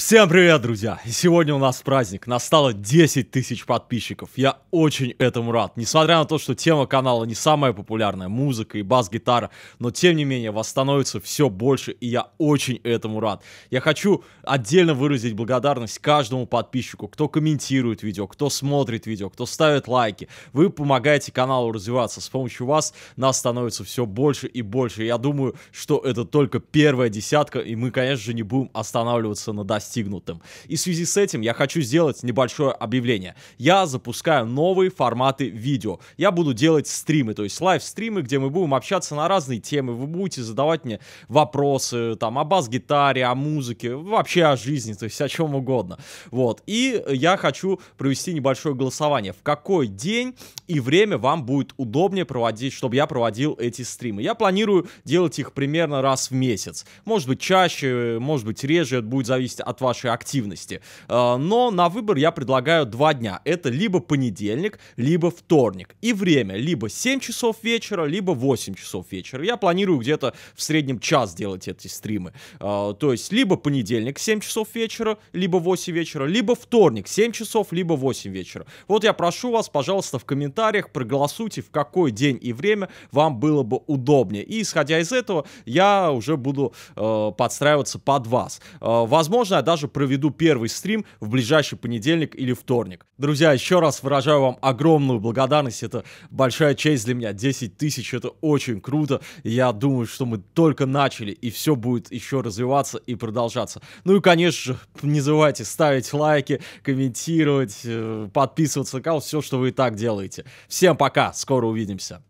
Всем привет, друзья! сегодня у нас праздник. Настало 10 тысяч подписчиков. Я очень этому рад. Несмотря на то, что тема канала не самая популярная, музыка и бас-гитара, но тем не менее вас становится все больше, и я очень этому рад. Я хочу отдельно выразить благодарность каждому подписчику, кто комментирует видео, кто смотрит видео, кто ставит лайки. Вы помогаете каналу развиваться. С помощью вас нас становится все больше и больше. Я думаю, что это только первая десятка, и мы, конечно же, не будем останавливаться на достижении достигнутым. И в связи с этим я хочу сделать небольшое объявление. Я запускаю новые форматы видео. Я буду делать стримы, то есть лайв-стримы, где мы будем общаться на разные темы. Вы будете задавать мне вопросы там о бас-гитаре, о музыке, вообще о жизни, то есть о чем угодно. Вот. И я хочу провести небольшое голосование. В какой день и время вам будет удобнее проводить, чтобы я проводил эти стримы. Я планирую делать их примерно раз в месяц. Может быть чаще, может быть реже, это будет зависеть от вашей активности. Э, но на выбор я предлагаю два дня. Это либо понедельник, либо вторник. И время либо 7 часов вечера, либо 8 часов вечера. Я планирую где-то в среднем час делать эти стримы. Э, то есть либо понедельник 7 часов вечера, либо 8 вечера, либо вторник 7 часов, либо 8 вечера. Вот я прошу вас, пожалуйста, в комментариях проголосуйте, в какой день и время вам было бы удобнее. И исходя из этого, я уже буду э, подстраиваться под вас. Э, возможно, даже проведу первый стрим в ближайший понедельник или вторник. Друзья, еще раз выражаю вам огромную благодарность, это большая честь для меня, 10 тысяч, это очень круто, я думаю, что мы только начали, и все будет еще развиваться и продолжаться. Ну и, конечно же, не забывайте ставить лайки, комментировать, э, подписываться на канал, все, что вы и так делаете. Всем пока, скоро увидимся.